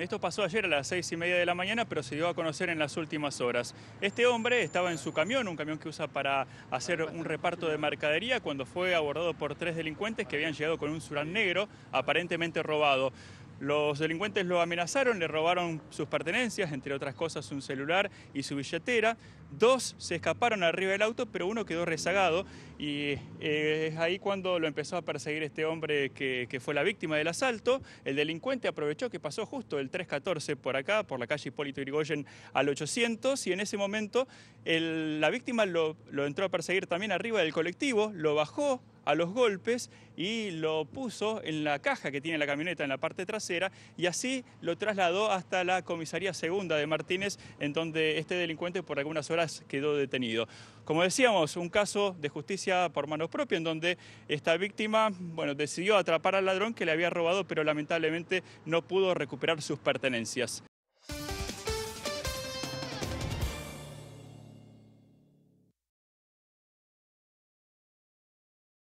Esto pasó ayer a las seis y media de la mañana, pero se dio a conocer en las últimas horas. Este hombre estaba en su camión, un camión que usa para hacer un reparto de mercadería, cuando fue abordado por tres delincuentes que habían llegado con un surán negro aparentemente robado. Los delincuentes lo amenazaron, le robaron sus pertenencias, entre otras cosas un celular y su billetera. Dos se escaparon arriba del auto, pero uno quedó rezagado y eh, es ahí cuando lo empezó a perseguir este hombre que, fue la víctima del asalto. El delincuente aprovechó que pasó justo el 314 por acá, por la calle Hipólito Yrigoyen al 800 y en ese momento la víctima lo, lo entró a perseguir también arriba del colectivo, lo bajó a los golpes y lo puso en la caja que tiene la camioneta en la parte trasera y así lo trasladó hasta la comisaría segunda de Martínez, en donde este delincuente por algunas horas quedó detenido. Como decíamos, un caso de justicia por manos propias, en donde esta víctima decidió atrapar al ladrón que le había robado, pero lamentablemente no pudo recuperar sus pertenencias.